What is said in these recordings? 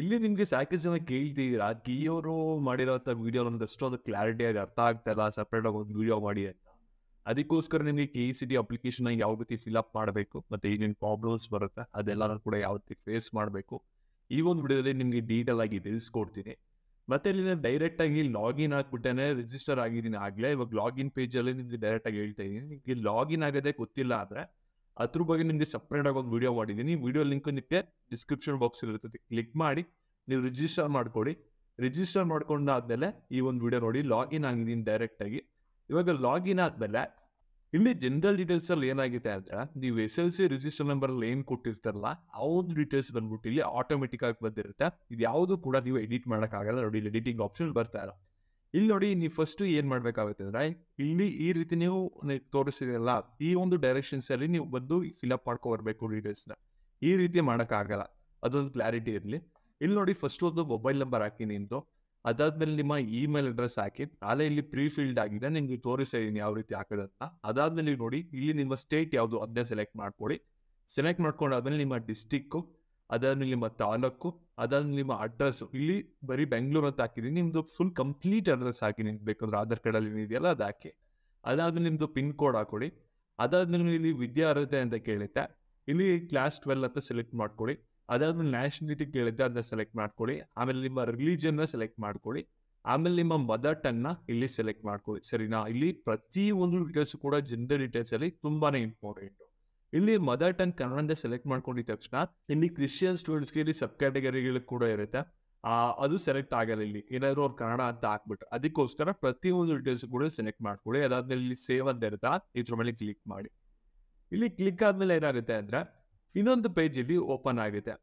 ಇಲ್ಲಿ ನಿಮ್ಗೆ ಸಾಕಷ್ಟು ಜನ ಕೇಳ್ತಿದ್ದೀರಾ ಕಿಯವರು ಮಾಡಿರೋಂಥ ವಿಡಿಯೋ ನಮ್ಗೆ ಅಷ್ಟೊಂದು ಕ್ಲಾರಿಟಿ ಆಗಿ ಅರ್ಥ ಆಗ್ತಾ ಇಲ್ಲ ಸಪ್ರೇಟ್ ಆಗಿ ಒಂದು ವಿಡಿಯೋ ಮಾಡಿ ಅಂತ ಅದಕ್ಕೋಸ್ಕರ ನಿಮಗೆ ಕೆ ಸಿ ಡಿ ಅಪ್ಲಿಕೇಶನ್ ಯಾವ ರೀತಿ ಫಿಲ್ ಅಪ್ ಮಾಡಬೇಕು ಮತ್ತೆ ಏನೇನು ಪ್ರಾಬ್ಲಮ್ಸ್ ಬರುತ್ತೆ ಅದೆಲ್ಲ ಕೂಡ ಯಾವ ರೀತಿ ಫೇಸ್ ಮಾಡಬೇಕು ಈ ಒಂದು ವಿಡಿಯೋದಲ್ಲಿ ನಿಮಗೆ ಡೀಟೇಲ್ ಆಗಿ ತಿಳಿಸ್ಕೊಡ್ತೀನಿ ಮತ್ತೆ ಇಲ್ಲಿ ನಾನು ಡೈರೆಕ್ಟ್ ಆಗಿ ಲಾಗಿನ್ ಆಗಿಬಿಟ್ಟೇನೆ ರಿಜಿಸ್ಟರ್ ಆಗಿದ್ದೀನಿ ಆಗಲೇ ಇವಾಗ ಲಾಗಿನ್ ಪೇಜಲ್ಲಿ ನಿಮಗೆ ಡೈರೆಕ್ಟ್ ಆಗಿ ಹೇಳ್ತಾ ಇದ್ದೀನಿ ನಿಮಗೆ ಲಾಗಿನ್ ಆಗೋದೇ ಗೊತ್ತಿಲ್ಲ ಆದರೆ ಅದ್ರ ಬಗ್ಗೆ ನಿಮಗೆ ಸಪ್ರೇಟ್ ಆಗಿ ಒಂದು ವಿಡಿಯೋ ಮಾಡಿದ್ದೀನಿ ವಿಡಿಯೋ ಲಿಂಕ್ ನಿಮಗೆ ಡಿಸ್ಕ್ರಿಪ್ಷನ್ ಬಾಕ್ಸ್ ಇರ್ತದೆ ಕ್ಲಿಕ್ ಮಾಡಿ ನೀವು ರಿಜಿಸ್ಟರ್ ಮಾಡ್ಕೊಡಿ ರಿಜಿಸ್ಟರ್ ಮಾಡ್ಕೊಂಡಾದ್ಮೇಲೆ ಈ ಒಂದು ವಿಡಿಯೋ ನೋಡಿ ಲಾಗಿನ್ ಆಗಿದ್ದೀನಿ ಡೈರೆಕ್ಟ್ ಆಗಿ ಇವಾಗ ಲಾಗಿನ್ ಆದ್ಮೇಲೆ ಇಲ್ಲಿ ಜನರಲ್ ಡೀಟೇಲ್ಸ್ ಅಲ್ಲಿ ಏನಾಗಿದೆ ಅಂದ್ರೆ ನೀವು S L C register number ಅಲ್ಲಿ ಏನ್ ಕೊಟ್ಟಿರ್ತಾರಲ್ಲ ಆ ಒಂದು ಡೀಟೇಲ್ಸ್ ಬಂದ್ಬಿಟ್ಟು ಇಲ್ಲಿ ಆಟೋಮೆಟಿಕ್ ಆಗಿ ಬಂದಿರುತ್ತೆ ಇದು ಯಾವ್ದು ಕೂಡ ನೀವು ಎಡಿಟ್ ಮಾಡೋಕ್ಕಾಗಲ್ಲ ನೋಡಿ ಇಲ್ಲಿ ಎಡಿಟಿಂಗ್ ಆಪ್ಷನ್ ಬರ್ತಾ ಇರೋ ಇಲ್ಲಿ ನೋಡಿ ನೀವು ಫಸ್ಟ್ ಏನ್ ಮಾಡ್ಬೇಕಾಗುತ್ತೆ ಅಂದ್ರೆ ಇಲ್ಲಿ ಈ ರೀತಿ ನೀವು ತೋರಿಸಿದಲ್ಲ ಈ ಒಂದು ಡೈರೆಕ್ಷನ್ಸ್ ಅಲ್ಲಿ ನೀವು ಬಂದು ಫಿಲಪ್ ಮಾಡ್ಕೊ ಬರ್ಬೇಕು ನ ಈ ರೀತಿ ಆಗಲ್ಲ ಅದೊಂದು ಕ್ಲಾರಿಟಿ ಇರಲಿ ಇಲ್ಲಿ ನೋಡಿ ಫಸ್ಟ್ ಒಂದು ಮೊಬೈಲ್ ನಂಬರ್ ಹಾಕಿ ನಿಂತು ಅದಾದ್ಮೇಲೆ ನಿಮ್ಮ ಇಮೇಲ್ ಅಡ್ರೆಸ್ ಹಾಕಿ ಅಲ್ಲೇ ಇಲ್ಲಿ ಪ್ರೀ ಆಗಿದೆ ನಿಮ್ಗೆ ತೋರಿಸಿದೀನಿ ಯಾವ ರೀತಿ ಹಾಕೋದಂತ ಅದಾದ್ಮೇಲೆ ನೋಡಿ ಇಲ್ಲಿ ನಿಮ್ಮ ಸ್ಟೇಟ್ ಯಾವುದು ಅದನ್ನೇ ಸೆಲೆಕ್ಟ್ ಮಾಡ್ಕೊಡಿ ಸೆಲೆಕ್ಟ್ ಮಾಡ್ಕೊಂಡಾದ್ಮೇಲೆ ನಿಮ್ಮ ಡಿಸ್ಟಿಕ್ ಅದಾದ್ಮೇಲೆ ನಿಮ್ಮ ತಾಲೂಕು ಅದಾದ ನಿಮ್ಮ ಅಡ್ರೆಸ್ ಇಲ್ಲಿ ಬರೀ ಬೆಂಗಳೂರು ಅಂತ ಹಾಕಿದ್ದೀನಿ ನಿಮ್ದು ಫುಲ್ ಕಂಪ್ಲೀಟ್ ಅಡ್ರೆಸ್ ಹಾಕಿ ನಿಮ್ಗೆ ಬೇಕಂದ್ರೆ ಆಧಾರ್ ಅಲ್ಲಿ ಏನಿದೆಯಲ್ಲ ಅದು ಹಾಕಿ ಅದಾದ್ಮೇಲೆ ನಿಮ್ದು ಪಿನ್ ಕೋಡ್ ಹಾಕೊಡಿ ಅದಾದ್ಮೇಲೆ ಇಲ್ಲಿ ವಿದ್ಯಾ ಅರ್ಹತೆ ಅಂತ ಕೇಳುತ್ತೆ ಇಲ್ಲಿ ಕ್ಲಾಸ್ ಟ್ವೆಲ್ ಅಂತ ಸೆಲೆಕ್ಟ್ ಮಾಡ್ಕೊಳ್ಳಿ ಅದಾದ್ಮೇಲೆ ನ್ಯಾಷನಲಿಟಿ ಕೇಳುತ್ತೆ ಅದನ್ನ ಸೆಲೆಕ್ಟ್ ಮಾಡ್ಕೊಳ್ಳಿ ಆಮೇಲೆ ನಿಮ್ಮ ರಿಲಿಜನ್ನ ಸೆಲೆಕ್ಟ್ ಮಾಡ್ಕೊಳ್ಳಿ ಆಮೇಲೆ ನಿಮ್ಮ ಮದರ್ ನ ಇಲ್ಲಿ ಸೆಲೆಕ್ಟ್ ಮಾಡ್ಕೊಳ್ಳಿ ಸರಿನಾ ಇಲ್ಲಿ ಪ್ರತಿ ಒಂದು ಡೀಟೇಲ್ಸ್ ಕೂಡ ಜನರಲ್ ಡೀಟೇಲ್ಸ್ ಅಲ್ಲಿ ತುಂಬಾನೇ ಇಂಪಾರ್ಟೆಂಟ್ ಇಲ್ಲಿ ಮದರ್ ಟಂಗ್ ಕನ್ನಡ ಸೆಲೆಕ್ಟ್ ಮಾಡ್ಕೊಂಡಿದ್ದ ತಕ್ಷಣ ಇಲ್ಲಿ ಕ್ರಿಶ್ಚಿಯನ್ ಸ್ಟೂಡೆಂಟ್ಸ್ಗೆ ಇಲ್ಲಿ ಸಬ್ ಕ್ಯಾಟಗರಿಗಳು ಕೂಡ ಇರುತ್ತೆ ಅದು ಸೆಲೆಕ್ಟ್ ಆಗಲ್ಲ ಇಲ್ಲಿ ಏನಾದ್ರು ಅವ್ರು ಕನ್ನಡ ಅಂತ ಹಾಕ್ಬಿಟ್ರೆ ಅದಕ್ಕೋಸ್ಕರ ಪ್ರತಿಯೊಂದು ಡೀಟೇಲ್ಸ್ ಕೂಡ ಸೆಲೆಕ್ಟ್ ಮಾಡ್ಕೊಳ್ಳಿ ಅದಾದ್ಮೇಲೆ ಇಲ್ಲಿ ಸೇವ್ ಅಂತ ಇರುತ್ತಾ ಇದ್ರ ಮೇಲೆ ಕ್ಲಿಕ್ ಮಾಡಿ ಇಲ್ಲಿ ಕ್ಲಿಕ್ ಆದ್ಮೇಲೆ ಏನಾಗುತ್ತೆ ಅಂದ್ರೆ ಇನ್ನೊಂದು ಪೇಜ್ ಇಲ್ಲಿ ಓಪನ್ ಆಗುತ್ತೆ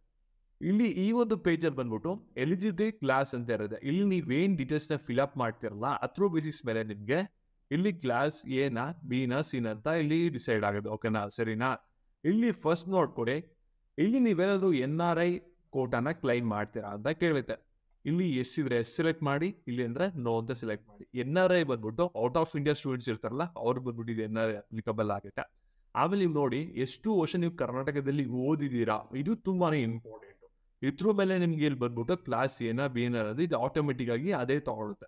ಇಲ್ಲಿ ಈ ಒಂದು ಪೇಜಲ್ಲಿ ಬಂದ್ಬಿಟ್ಟು ಎಲಿಜಿಬಿಲಿಟಿ ಕ್ಲಾಸ್ ಅಂತ ಇರುತ್ತೆ ಇಲ್ಲಿ ನೀವೇನ್ ನ ಫಿಲ್ ಅಪ್ ಮಾಡ್ತಿರಲ್ಲ ಅದ್ರ ಬೇಸಿಸ್ ಮೇಲೆ ನಿಮಗೆ ಇಲ್ಲಿ ಕ್ಲಾಸ್ ಎನ ಬಿನ ಸಿನ್ ಅಂತ ಇಲ್ಲಿ ಡಿಸೈಡ್ ಆಗುತ್ತೆ ಓಕೆನಾ ಸರಿನಾ ಇಲ್ಲಿ ಫಸ್ಟ್ ನೋಡ್ಕೊಡಿ ಇಲ್ಲಿ ನೀವೇನಾದ್ರೂ ಎನ್ ಆರ್ ಐ ಕೋಟಾನ ಕ್ಲೈಮ್ ಮಾಡ್ತೀರಾ ಅಂತ ಕೇಳುತ್ತೆ ಇಲ್ಲಿ ಎಸ್ ಇದ್ರೆ ಎಸ್ ಸೆಲೆಕ್ಟ್ ಮಾಡಿ ಇಲ್ಲಿ ಅಂದ್ರೆ ನೋ ಅಂತ ಸೆಲೆಕ್ಟ್ ಮಾಡಿ ಎನ್ ಆರ್ ಐ ಬಂದ್ಬಿಟ್ಟು ಔಟ್ ಆಫ್ ಇಂಡಿಯಾ ಸ್ಟೂಡೆಂಟ್ಸ್ ಇರ್ತಾರಲ್ಲ ಅವ್ರು ಬಂದ್ಬಿಟ್ಟು ಇದು ಎನ್ ಆರ್ ಐ ಅಪ್ಲಿಕಬಲ್ ಆಗುತ್ತೆ ಆಮೇಲೆ ನೀವು ನೋಡಿ ಎಷ್ಟು ವರ್ಷ ನೀವು ಕರ್ನಾಟಕದಲ್ಲಿ ಓದಿದ್ದೀರಾ ಇದು ತುಂಬಾನೇ ಇಂಪಾರ್ಟೆಂಟ್ ಇದ್ರ ಮೇಲೆ ನಿಮ್ಗೆ ಇಲ್ಲಿ ಬಂದ್ಬಿಟ್ಟು ಕ್ಲಾಸ್ ಏನ ಬಿ ಏನಾರ ಇದು ಆಟೋಮೆಟಿಕ್ ಆಗಿ ಅದೇ ತಗೊಳುತ್ತೆ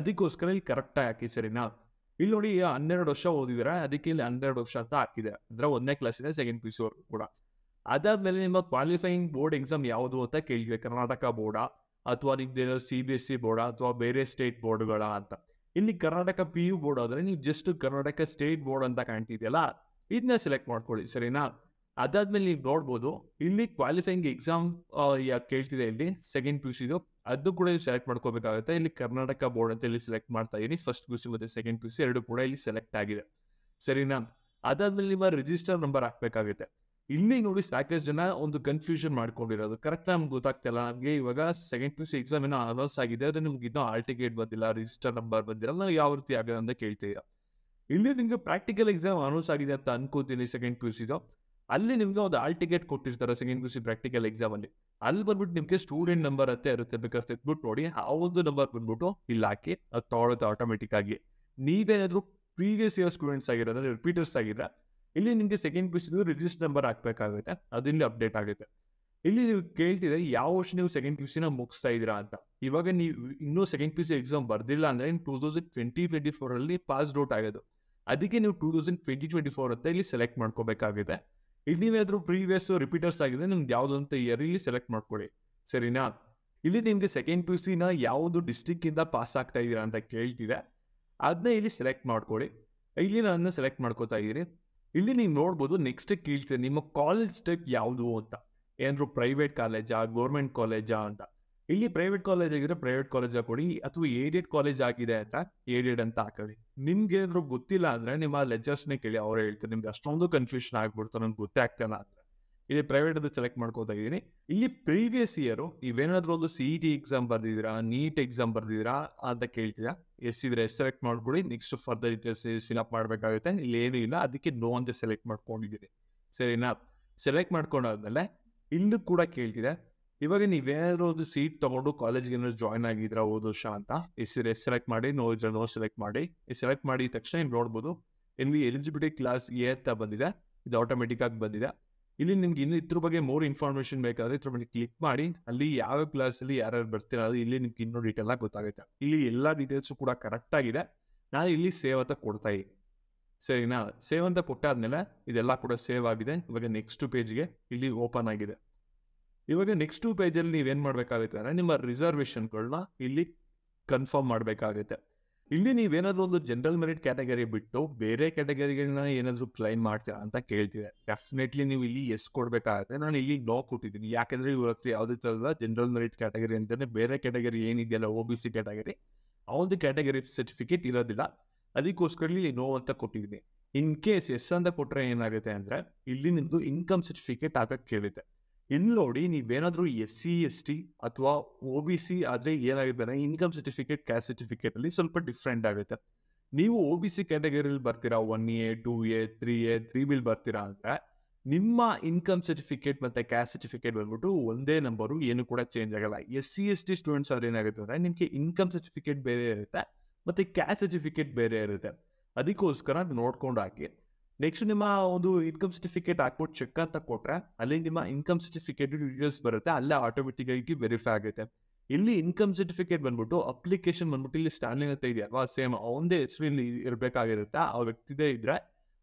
ಅದಕ್ಕೋಸ್ಕರ ಇಲ್ಲಿ ಕರೆಕ್ಟಾಗಿ ಹಾಕಿ ಸರಿನಾ ಇಲ್ಲಿ ನೋಡಿ ಹನ್ನೆರಡು ವರ್ಷ ಓದಿದ್ರೆ ಅದಕ್ಕೆ ಇಲ್ಲಿ ಹನ್ನೆರಡು ವರ್ಷ ಅಂತ ಹಾಕಿದೆ ಅಂದ್ರೆ ಒಂದನೇ ಇದೆ ಸೆಕೆಂಡ್ ಪಿ ಸಿ ಕೂಡ ಅದಾದ್ಮೇಲೆ ನಿಮ್ಮ ಕ್ವಾಲಿಫೈಯಿಂಗ್ ಬೋರ್ಡ್ ಎಕ್ಸಾಮ್ ಯಾವುದು ಅಂತ ಕೇಳಿದೆ ಕರ್ನಾಟಕ ಬೋರ್ಡಾ ಅಥವಾ ಏನಾದ್ರು C B S C board ಅಥವಾ ಬೇರೆ ಸ್ಟೇಟ್ ಬೋರ್ಡ್ಗಳ ಅಂತ ಇಲ್ಲಿ ಕರ್ನಾಟಕ ಪಿ ಯು ಬೋರ್ಡ್ ಆದ್ರೆ ನೀವು ಜಸ್ಟ್ ಕರ್ನಾಟಕ ಸ್ಟೇಟ್ ಬೋರ್ಡ್ ಅಂತ ಕಾಣ್ತಿದೆಯಲ್ಲ ಇದನ್ನ ಸೆಲೆಕ್ಟ್ ಮಾಡ್ಕೊಳ್ಳಿ ಸರಿನಾ ಅದಾದ್ಮೇಲೆ ನೀವು ನೋಡ್ಬೋದು ಇಲ್ಲಿ ಕ್ವಾಲಿಫೈಯಿಂಗ್ ಎಕ್ಸಾಮ್ ಕೇಳ್ತಿದೆ ಇಲ್ಲಿ ಸೆಕೆಂಡ್ ಪಿ ಯು ಸಿದು ಅದು ಕೂಡ ನೀವು ಸೆಲೆಕ್ಟ್ ಮಾಡ್ಕೋಬೇಕಾಗುತ್ತೆ ಇಲ್ಲಿ ಕರ್ನಾಟಕ ಬೋರ್ಡ್ ಅಂತ ಇಲ್ಲಿ ಸೆಲೆಕ್ಟ್ ಮಾಡ್ತಾ ಇದೀನಿ ಫಸ್ಟ್ ಪಿ ಮತ್ತೆ ಸೆಕೆಂಡ್ ಪಿ ಎರಡು ಕೂಡ ಇಲ್ಲಿ ಸೆಲೆಕ್ಟ್ ಆಗಿದೆ ಸರಿನಾ ಅದಾದ್ಮೇಲೆ ನಿಮ್ಮ ರಿಜಿಸ್ಟರ್ ನಂಬರ್ ಹಾಕ್ಬೇಕಾಗುತ್ತೆ ಇಲ್ಲಿ ನೋಡಿ ಸಾಕಷ್ಟು ಜನ ಒಂದು ಕನ್ಫ್ಯೂಷನ್ ಮಾಡ್ಕೊಂಡಿರೋದು ಕರೆಕ್ಟ್ ನಮ್ಗೆ ಗೊತ್ತಾಗ್ತಿಲ್ಲ ನಮಗೆ ಇವಾಗ ಸೆಕೆಂಡ್ ಪಿ ಸಿ ಎಕ್ಸಾಮ್ ಏನೋ ಅನೌನ್ಸ್ ಆಗಿದೆ ಅದು ನಿಮ್ಗೆ ಇನ್ನೂ ಆಲ್ ಟಿಕೆಟ್ ಬಂದಿಲ್ಲ ರಿಜಿಸ್ಟರ್ ನಂಬರ್ ಬಂದಿಲ್ಲ ನಾವು ಯಾವ ರೀತಿ ಆಗಿದೆ ಅಂತ ಕೇಳ್ತೀರಾ ಇಲ್ಲಿ ನಿಮಗೆ ಪ್ರಾಕ್ಟಿಕಲ್ ಎಕ್ಸಾಮ್ ಅನೌನ್ಸ್ ಆಗಿದೆ ಅಂತ ಅನ್ಕೋತೀನಿ ಸೆಕೆಂಡ್ ಪಿ ಸಿದು ಅಲ್ಲಿ ನಿಮ್ಗೆ ಒಂದು ಆಲ್ ಟಿಕೆಟ್ ಕೊಟ್ಟಿರ್ತಾರೆ second P C practical exam ಅಲ್ಲಿ ಅಲ್ಲಿ ಬಂದ್ಬಿಟ್ಟು ನಿಮ್ಗೆ ಸ್ಟೂಡೆಂಟ್ ನಂಬರ್ ಅತ್ತೆ ಇರುತ್ತೆ ಬಿಕಾಸ್ ತೆಗ್ದ್ಬಿಟ್ಟು ನೋಡಿ ಆ ಒಂದು ನಂಬರ್ ಬಂದ್ಬಿಟ್ಟು ಇಲ್ಲಿ ಹಾಕಿ ಅದು ತಗೊಳುತ್ತೆ ಆಟೋಮೆಟಿಕ್ ಆಗಿ ನೀವೇನಾದ್ರೂ ಪ್ರೀವಿಯಸ್ ಇಯರ್ ಸ್ಟೂಡೆಂಟ್ಸ್ ಆಗಿರೋದ್ರೆ ರಿಪೀಟರ್ಸ್ ಆಗಿದ್ರೆ ಇಲ್ಲಿ ನಿಮಗೆ ಸೆಕೆಂಡ್ ಪಿ ಸಿದು ರಿಜಿಸ್ಟರ್ ನಂಬರ್ ಹಾಕ್ಬೇಕಾಗುತ್ತೆ ಅದಿಲ್ಲಿ ಅಪ್ಡೇಟ್ ಆಗುತ್ತೆ ಇಲ್ಲಿ ನೀವು ಕೇಳ್ತಿದ್ರೆ ಯಾವ ವರ್ಷ ನೀವು ಸೆಕೆಂಡ್ ಪಿ ಸಿನ ಮುಗಿಸ್ತಾ ಇದ್ದೀರಾ ಅಂತ ಇವಾಗ ನೀವು ಇನ್ನೂ ಸೆಕೆಂಡ್ ಪಿ ಸಿ ಎಕ್ಸಾಮ್ ಬರ್ದಿಲ್ಲ ಅಂದ್ರೆ two thousand twenty twenty four ಅಲ್ಲಿ ಪಾಸ್ಡ್ ಔಟ್ ಆಗೋದು ಅದಕ್ಕೆ ನೀವು two thousand twenty twenty four ಅಂತ ಇಲ್ಲಿ ಸೆಲೆಕ್ಟ್ ಮಾಡ್ಕೋಬೇಕಾಗಿದೆ ಇಲ್ಲಿ ಇನ್ನೇನಾದರೂ ಪ್ರೀವಿಯಸ್ ರಿಪೀಟರ್ಸ್ ಆಗಿದೆ ನಿಮ್ದು ಯಾವ್ದು ಅಂತ ಇಲ್ಲಿ ಸೆಲೆಕ್ಟ್ ಮಾಡ್ಕೊಳ್ಳಿ ಸರಿನಾ ಇಲ್ಲಿ ನಿಮಗೆ ಸೆಕೆಂಡ್ ಪಿ ಯು ಸಿನ ಯಾವುದು ಡಿಸ್ಟಿಕ್ಕಿಂದ ಪಾಸ್ ಆಗ್ತಾ ಇದ್ದೀರಾ ಅಂತ ಕೇಳ್ತಿದೆ ಅದನ್ನ ಇಲ್ಲಿ ಸೆಲೆಕ್ಟ್ ಮಾಡ್ಕೊಳ್ಳಿ ಇಲ್ಲಿ ನಾನು ಸೆಲೆಕ್ಟ್ ಮಾಡ್ಕೋತಾ ಇದೀರಿ ಇಲ್ಲಿ ನೀವು ನೋಡ್ಬೋದು ನೆಕ್ಸ್ಟ್ ಕೇಳ್ತಿದೆ ನಿಮ್ಮ ಕಾಲೇಜ್ ಸ್ಟೆಪ್ ಯಾವುದು ಅಂತ ಏನಾದ್ರು ಪ್ರೈವೇಟ್ ಕಾಲೇಜಾ ಗೌರ್ಮೆಂಟ್ ಕಾಲೇಜಾ ಅಂತ ಇಲ್ಲಿ ಪ್ರೈವೇಟ್ ಕಾಲೇಜ್ ಆಗಿದ್ರೆ ಪ್ರೈವೇಟ್ ಕಾಲೇಜ್ ಕೊಡಿ ಅಥವಾ ಏಡೆಡ್ ಕಾಲೇಜ್ ಆಗಿದೆ ಅಂತ ಏಡೆಡ್ ಅಂತ ಹಾಕೊಳ್ಳಿ ನಿಮ್ಗೆ ಏನಾದ್ರು ಗೊತ್ತಿಲ್ಲ ಅಂದ್ರೆ ನಿಮ್ಮ ನೇ ಕೇಳಿ ಅವ್ರು ಹೇಳ್ತಾರೆ ನಿಮ್ಗೆ ಅಷ್ಟೊಂದು ಕನ್ಫ್ಯೂಷನ್ ಆಗ್ಬಿಡ್ತಾರೆ ನನ್ಗೆ ಗೊತ್ತೇ ಆಗ್ತಾನ ಅಂತ ಇಲ್ಲಿ ಪ್ರೈವೇಟ್ ಅದು ಸೆಲೆಕ್ಟ್ ಮಾಡ್ಕೋತಾ ಇದೀನಿ ಇಲ್ಲಿ ಪ್ರೀವಿಯಸ್ ಇಯರ್ ನೀವೇನಾದ್ರೂ ಒಂದು ಸಿ ಇ ಟಿ ಎಕ್ಸಾಮ್ ಬರ್ದಿದ್ದೀರಾ ನೀಟ್ ಎಕ್ಸಾಮ್ ಬರ್ದಿದ್ದೀರಾ ಅಂತ ಕೇಳ್ತೀರಾ ಎಸ್ ಇದ್ರೆ ಎಸ್ ಸೆಲೆಕ್ಟ್ ಮಾಡ್ಕೊಡಿ ನೆಕ್ಸ್ಟ್ ಫರ್ದರ್ ಡೀಟೇಲ್ಸ್ ಅಪ್ ಮಾಡ್ಬೇಕಾಗುತ್ತೆ ಇಲ್ಲಿ ಏನೂ ಇಲ್ಲ ಅದಕ್ಕೆ ನೋ ಅಂತ ಸೆಲೆಕ್ಟ್ ಮಾಡ್ಕೊಂಡಿದ್ದೀನಿ ಸರಿನಾ ಸೆಲೆಕ್ಟ್ ಮಾಡ್ಕೊಂಡಾದ್ಮೇಲೆ ಇಲ್ಲೂ ಕೂಡ ಕೇಳ್ತಿದೆ ಇವಾಗ ನೀವೇನಾದ್ರೂ ಒಂದು ಸೀಟ್ ತಗೊಂಡು ಕಾಲೇಜ್ಗೆ ಏನಾದ್ರು ಜಾಯ್ನ್ ಆಗಿದ್ರ ಹೋದ ವರ್ಷ ಅಂತ ಹೆಸರು ಎಸ್ ಸೆಲೆಕ್ಟ್ ಮಾಡಿ ನೋ ಇದ್ರೆ ಸೆಲೆಕ್ಟ್ ಮಾಡಿ ಈ ಸೆಲೆಕ್ಟ್ ಮಾಡಿದ ತಕ್ಷಣ ನೀವು ನೋಡ್ಬೋದು ಇಲ್ಲಿ ಎಲಿಜಿಬಿಲಿಟಿ ಕ್ಲಾಸ್ ಎ ಅಂತ ಬಂದಿದೆ ಇದು ಆಟೋಮೆಟಿಕ್ ಆಗಿ ಬಂದಿದೆ ಇಲ್ಲಿ ನಿಮ್ಗೆ ಇನ್ನು ಇದ್ರ ಬಗ್ಗೆ ಮೋರ್ ಇನ್ಫಾರ್ಮೇಶನ್ ಬೇಕಾದ್ರೆ ಇದ್ರ ಮೇಲೆ ಕ್ಲಿಕ್ ಮಾಡಿ ಅಲ್ಲಿ ಯಾವ ಕ್ಲಾಸ್ ಅಲ್ಲಿ ಯಾರ್ಯಾರು ಬರ್ತೀರಾ ಇಲ್ಲಿ ನಿಮ್ಗೆ ಇನ್ನೂ ಡೀಟೇಲ್ ಆಗಿ ಗೊತ್ತಾಗುತ್ತೆ ಇಲ್ಲಿ ಎಲ್ಲ ಡೀಟೇಲ್ಸ್ ಕೂಡ ಕರೆಕ್ಟ್ ಆಗಿದೆ ನಾನು ಇಲ್ಲಿ ಸೇವ್ ಅಂತ ಕೊಡ್ತಾ ಇದ್ದೀನಿ ಸರಿನಾ ಸೇವ್ ಅಂತ ಕೊಟ್ಟಾದ್ಮೇಲೆ ಇದೆಲ್ಲ ಕೂಡ ಸೇವ್ ಆಗಿದೆ ಇವಾಗ ನೆಕ್ಸ್ಟ್ ಪೇಜ್ಗೆ ಇಲ್ಲಿ ಓಪನ್ ಆಗಿದೆ ಇವಾಗ ನೆಕ್ಸ್ಟ್ ಟು ಪೇಜಲ್ಲಿ ನೀವೇನು ಮಾಡಬೇಕಾಗುತ್ತೆ ಅಂದರೆ ನಿಮ್ಮ ರಿಸರ್ವೇಷನ್ಗಳನ್ನ ಇಲ್ಲಿ ಕನ್ಫರ್ಮ್ ಮಾಡಬೇಕಾಗುತ್ತೆ ಇಲ್ಲಿ ನೀವೇನಾದರೂ ಒಂದು ಜನರಲ್ ಮೆರಿಟ್ ಕ್ಯಾಟಗರಿ ಬಿಟ್ಟು ಬೇರೆ ಕ್ಯಾಟಗರಿಗಳನ್ನ ಏನಾದರೂ ಕ್ಲೈಮ್ ಮಾಡ್ತೀರಾ ಅಂತ ಕೇಳ್ತಿದೆ ಡೆಫಿನೆಟ್ಲಿ ನೀವು ಇಲ್ಲಿ ಎಸ್ ಕೊಡಬೇಕಾಗುತ್ತೆ ನಾನು ಇಲ್ಲಿ ನೋ ಕೊಟ್ಟಿದ್ದೀನಿ ಯಾಕೆಂದರೆ ಇವ್ರ ಹತ್ರ ಯಾವುದೇ ಥರದ ಜನರಲ್ ಮೆರಿಟ್ ಕ್ಯಾಟಗರಿ ಅಂತಲೇ ಬೇರೆ ಕ್ಯಾಟಗರಿ ಏನಿದೆಯಲ್ಲ ಒ ಬಿ ಸಿ ಕ್ಯಾಟಗರಿ ಆ ಒಂದು ಕ್ಯಾಟಗರಿ ಸರ್ಟಿಫಿಕೇಟ್ ಇರೋದಿಲ್ಲ ಅದಕ್ಕೋಸ್ಕರ ಇಲ್ಲಿ ನೋ ಅಂತ ಕೊಟ್ಟಿದ್ದೀನಿ ಇನ್ ಕೇಸ್ ಎಸ್ ಅಂತ ಕೊಟ್ಟರೆ ಏನಾಗುತ್ತೆ ಅಂದರೆ ಇಲ್ಲಿ ನಿಮ್ಮದು ಇನ್ಕಮ್ ಸರ್ಟಿಫಿಕೇಟ್ ಹಾಕಕ್ಕೆ ಕೇಳುತ್ತೆ ಇಲ್ಲಿ ನೋಡಿ ನೀವೇನಾದ್ರೂ ಎಸ್ ಸಿ ಎಸ್ ಟಿ ಅಥವಾ ಒ ಬಿ ಸಿ ಆದ್ರೆ ಏನಾಗಿದ್ದಾರೆ ಇನ್ಕಮ್ ಸರ್ಟಿಫಿಕೇಟ್ ಕ್ಯಾಸ್ಟ್ ಸರ್ಟಿಫಿಕೇಟ್ ಅಲ್ಲಿ ಸ್ವಲ್ಪ ಡಿಫ್ರೆಂಟ್ ಆಗುತ್ತೆ ನೀವು ಓ ಬಿ ಸಿ ಕ್ಯಾಟಗರಿಲಿ ಬರ್ತೀರಾ one A two A three A three B ಬರ್ತೀರಾ ಅಂದ್ರೆ ನಿಮ್ಮ ಇನ್ಕಮ್ ಸರ್ಟಿಫಿಕೇಟ್ ಮತ್ತೆ ಕ್ಯಾಸ್ಟ್ ಸರ್ಟಿಫಿಕೇಟ್ ಬಂದ್ಬಿಟ್ಟು ಒಂದೇ ನಂಬರು ಏನು ಕೂಡ ಚೇಂಜ್ ಆಗಲ್ಲ S C S T students ಆದ್ರೆ ಏನಾಗುತ್ತೆ ಅಂದ್ರೆ ನಿಮಗೆ ಇನ್ಕಮ್ ಸರ್ಟಿಫಿಕೇಟ್ ಬೇರೆ ಇರುತ್ತೆ ಮತ್ತೆ ಕ್ಯಾಸ್ಟ್ ಸರ್ಟಿಫಿಕೇಟ್ ಬೇರೆ ಇರುತ್ತೆ ಅದಕ್ಕೋಸ್ಕರ ನೋಡ್ಕೊಂಡು ಹಾಕಿ ನೆಕ್ಸ್ಟ್ ನಿಮ್ಮ ಒಂದು ಇನ್ಕಮ್ ಸರ್ಟಿಫಿಕೇಟ್ ಹಾಕ್ಬಿಟ್ಟು ಚೆಕ್ ಅಂತ ಕೊಟ್ರೆ ಅಲ್ಲಿ ನಿಮ್ಮ ಇನ್ಕಮ್ ಸರ್ಟಿಫಿಕೇಟ್ ಡೀಟೇಲ್ಸ್ ಬರುತ್ತೆ ಅಲ್ಲೇ ಆಟೋಮೆಟಿಕ್ ಆಗಿ ವೆರಿಫೈ ಆಗುತ್ತೆ ಇಲ್ಲಿ ಇನ್ಕಮ್ ಸರ್ಟಿಫಿಕೇಟ್ ಬಂದ್ಬಿಟ್ಟು ಅಪ್ಲಿಕೇಶನ್ ಬಂದ್ಬಿಟ್ಟು ಇಲ್ಲಿ ಸ್ಟ್ಯಾಂಡಿಂಗ್ ಅಂತ ಇದೆಯಲ್ವಾ ಸೇಮ್ ಅವಂದೇ ಹೆಸರಲ್ಲಿ ಇರಬೇಕಾಗಿರುತ್ತೆ ಆ ವ್ಯಕ್ತಿದೇ ಇದ್ರೆ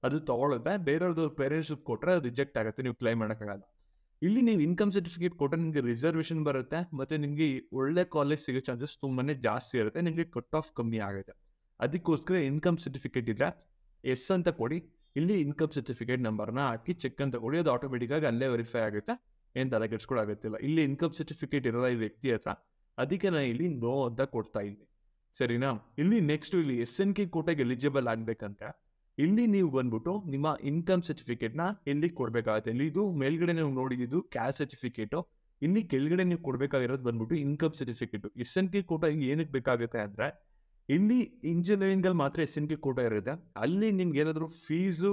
ಅದು ತಗೊಳುತ್ತೆ ಬೇರೆಯವ್ರದ್ದು ಪೇರೆಂಟ್ಸ್ ಕೊಟ್ರೆ ರಿಜೆಕ್ಟ್ ಆಗುತ್ತೆ ನೀವು ಕ್ಲೈಮ್ ಮಾಡೋಕ್ಕಾಗಲ್ಲ ಇಲ್ಲಿ ನೀವು ಇನ್ಕಮ್ ಸರ್ಟಿಫಿಕೇಟ್ ಕೊಟ್ಟರೆ ನಿಮಗೆ ರಿಸರ್ವೇಷನ್ ಬರುತ್ತೆ ಮತ್ತೆ ನಿಮಗೆ ಒಳ್ಳೆ ಕಾಲೇಜ್ ಸಿಗೋ ಚಾನ್ಸಸ್ ತುಂಬಾನೇ ಜಾಸ್ತಿ ಇರುತ್ತೆ ನಿಮಗೆ ಕಟ್ ಆಫ್ ಕಮ್ಮಿ ಆಗುತ್ತೆ ಅದಕ್ಕೋಸ್ಕರ ಇನ್ಕಮ್ ಸರ್ಟಿಫಿಕೇಟ್ ಇದ್ರೆ ಎಸ್ ಅಂತ ಕೊಡಿ ಇಲ್ಲಿ ಇನ್ಕಮ್ ಸರ್ಟಿಫಿಕೇಟ್ ನಂಬರ್ನ ಹಾಕಿ ಚೆಕ್ ಅಂತ ಕೊಡಿ ಅದು ಆಟೋಮೆಟಿಕ್ ಆಗಿ ಅಲ್ಲೇ ವೆರಿಫೈ ಆಗುತ್ತೆ ಏನು ತಲೆ ಕೆಡ್ಸ್ಕೊಳಾಗುತ್ತಿಲ್ಲ ಇಲ್ಲಿ ಇನ್ಕಮ್ ಸರ್ಟಿಫಿಕೇಟ್ ಇರೋ ಈ ವ್ಯಕ್ತಿ ಹತ್ರ ಅದಕ್ಕೆ ನಾನು ಇಲ್ಲಿ ನೋ ಅಂತ ಕೊಡ್ತಾ ಇದ್ದೀನಿ ಸರಿನಾ ಇಲ್ಲಿ ನೆಕ್ಸ್ಟ್ ಇಲ್ಲಿ ಎಸ್ ಎನ್ ಕೆ ಕೋಟೆಗೆ ಎಲಿಜಿಬಲ್ ಆಗ್ಬೇಕಂತ ಇಲ್ಲಿ ನೀವು ಬಂದ್ಬಿಟ್ಟು ನಿಮ್ಮ ಇನ್ಕಮ್ ಸರ್ಟಿಫಿಕೇಟ್ ನ ಇಲ್ಲಿ ಕೊಡ್ಬೇಕಾಗುತ್ತೆ ಇಲ್ಲಿ ಇದು ಮೇಲ್ಗಡೆ ನೀವು ನೋಡಿದ್ದು ಕ್ಯಾಶ್ ಸರ್ಟಿಫಿಕೇಟ್ ಇಲ್ಲಿ ಕೆಳಗಡೆ ನೀವು ಕೊಡ್ಬೇಕಾಗಿರೋದು ಬಂದ್ಬಿಟ್ಟು income certificate S N K quota ಏನಕ್ಕೆ ಬೇಕಾಗುತ್ತೆ ಅಂದ್ರೆ ಇಲ್ಲಿ ಅಲ್ಲಿ ಮಾತ್ರ ಎಸ್ ಎನ್ ಕೆ ಕೋಟ ಇರುತ್ತೆ ಅಲ್ಲಿ ನಿಮ್ಗೆ ಏನಾದ್ರು ಫೀಸು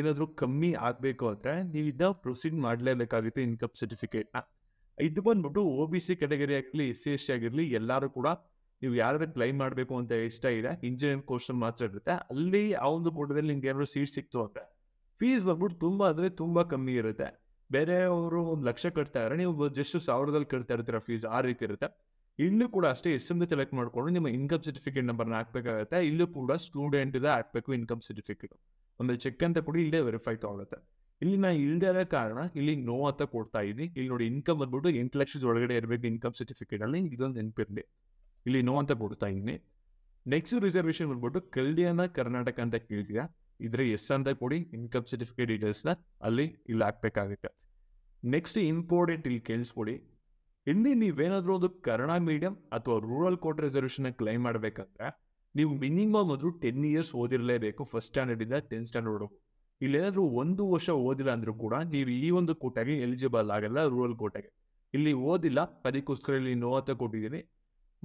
ಏನಾದರೂ ಕಮ್ಮಿ ಆಗಬೇಕು ಅಂದ್ರೆ ನೀವು ಇದನ್ನ ಪ್ರೊಸೀಡ್ ಮಾಡ್ಲೇಬೇಕಾಗುತ್ತೆ ಇನ್ಕಮ್ ಸರ್ಟಿಫಿಕೇಟ್ನ ಇದು ಬಂದ್ಬಿಟ್ಟು ಒ ಬಿ ಸಿ ಕೆಟಗರಿ ಆಗಲಿ ಎಸ್ ಸಿ ಎಸ್ ಸಿ ಆಗಿರಲಿ ಎಲ್ಲರೂ ಕೂಡ ನೀವು ಯಾರು ಕ್ಲೈಮ್ ಮಾಡಬೇಕು ಅಂತ ಇಷ್ಟ ಇದೆ ಇಂಜಿನಿಯರಿಂಗ್ ಕೋರ್ಸ್ ಮಾತ್ರ ಇರುತ್ತೆ ಅಲ್ಲಿ ಆ ಒಂದು ಕೋಟದಲ್ಲಿ ನಿಮ್ಗೆ ಏನಾದ್ರು ಸೀಟ್ ಸಿಕ್ತು ಅಂತ ಫೀಸ್ ಬಂದ್ಬಿಟ್ಟು ತುಂಬಾ ಅಂದ್ರೆ ತುಂಬಾ ಕಮ್ಮಿ ಇರುತ್ತೆ ಬೇರೆಯವರು ಒಂದು ಲಕ್ಷ ಕಟ್ತಾ ಇದ್ದಾರೆ ನೀವು ಜಸ್ಟ್ ಸಾವಿರದಲ್ಲಿ ಕಟ್ತಾ ಇರ್ತೀರ ಫೀಸ್ ಆ ರೀತಿ ಇರುತ್ತೆ ಇಲ್ಲೂ ಕೂಡ ಅಷ್ಟೇ ಎಸ್ ಎಷ್ಟರಿಂದ ಸೆಲೆಕ್ಟ್ ಮಾಡಿಕೊಂಡು ನಿಮ್ಮ ಇನ್ಕಮ್ ಸರ್ಟಿಫಿಕೇಟ್ ನಂಬರ್ ಹಾಕ್ಬೇಕಾಗತ್ತೆ ಇಲ್ಲೂ ಕೂಡ ಸ್ಟೂಡೆಂಟ್ ಇದೆ ಹಾಕ್ಬೇಕು ಇನ್ಕಮ್ ಸರ್ಟಿಫಿಕೇಟ್ ಒಂದು ಚೆಕ್ ಅಂತ ಕೊಡಿ ಇಲ್ಲೇ ವೆರಿಫೈ ತಗೊಳುತ್ತೆ ಇಲ್ಲಿ ನಾ ಇಲ್ಲದೆ ಇರೋ ಕಾರಣ ಇಲ್ಲಿ ನೋ ಅಂತ ಕೊಡ್ತಾ ಇದ್ದೀನಿ ಇಲ್ಲಿ ನೋಡಿ ಇನ್ಕಮ್ ಬಂದ್ಬಿಟ್ಟು ಎಂಟು ಲಕ್ಷದ ಒಳಗಡೆ ಇರಬೇಕು ಇನ್ಕಮ್ ಸರ್ಟಿಫಿಕೇಟ್ ಅಲ್ಲಿ ಇದೊಂದು ನೆನಪಿರಲಿ ಇಲ್ಲಿ ನೋ ಅಂತ ಕೊಡ್ತಾ ಇದ್ದೀನಿ ನೆಕ್ಸ್ಟ್ ರಿಸರ್ವೇಶನ್ ಬಂದ್ಬಿಟ್ಟು ಕಲ್ಯಾಣ ಕರ್ನಾಟಕ ಅಂತ ಕೇಳ್ತೀರಾ ಇದ್ರೆ ಎಸ್ ಅಂತ ಕೊಡಿ ಇನ್ಕಮ್ ಸರ್ಟಿಫಿಕೇಟ್ ಡೀಟೇಲ್ಸ್ನ ಅಲ್ಲಿ ಇಲ್ಲಿ ಹಾಕ್ಬೇಕಾಗುತ್ತೆ ನೆಕ್ಸ್ಟ್ ಇಂಪಾರ್ಟೆಂಟ್ ಇಲ್ಲಿ ಕೇಳಿಸ್ಕೊಡಿ ಇಲ್ಲಿ ನೀವೇನಾದ್ರೂ ಒಂದು ಕನ್ನಡ ಮೀಡಿಯಂ ಅಥವಾ ರೂರಲ್ ಕೋರ್ಟ್ ರಿಸರ್ವೇಷನ್ ಕ್ಲೈಮ್ ಮಾಡ್ಬೇಕಂದ್ರೆ ನೀವು ಮಿನಿಮಮ್ ಆದ್ರೂ ಟೆನ್ ಇಯರ್ಸ್ ಓದಿರಲೇಬೇಕು ಫಸ್ಟ್ ಸ್ಟ್ಯಾಂಡರ್ಡ್ ಇಂದ ಟೆಂತ್ ಸ್ಟ್ಯಾಂಡರ್ಡ್ ಇಲ್ಲೇನಾದ್ರೂ ಒಂದು ವರ್ಷ ಓದಿಲ್ಲ ಅಂದ್ರೂ ಕೂಡ ನೀವು ಈ ಒಂದು ಕೋಟಾಗೆ ಎಲಿಜಿಬಲ್ ಆಗಲ್ಲ ರೂರಲ್ ಕೋಟೆಗೆ ಇಲ್ಲಿ ಓದಿಲ್ಲ ಅದಕ್ಕೋಸ್ಕರ ಇಲ್ಲಿ ಅಂತ ಕೊಟ್ಟಿದ್ದೀನಿ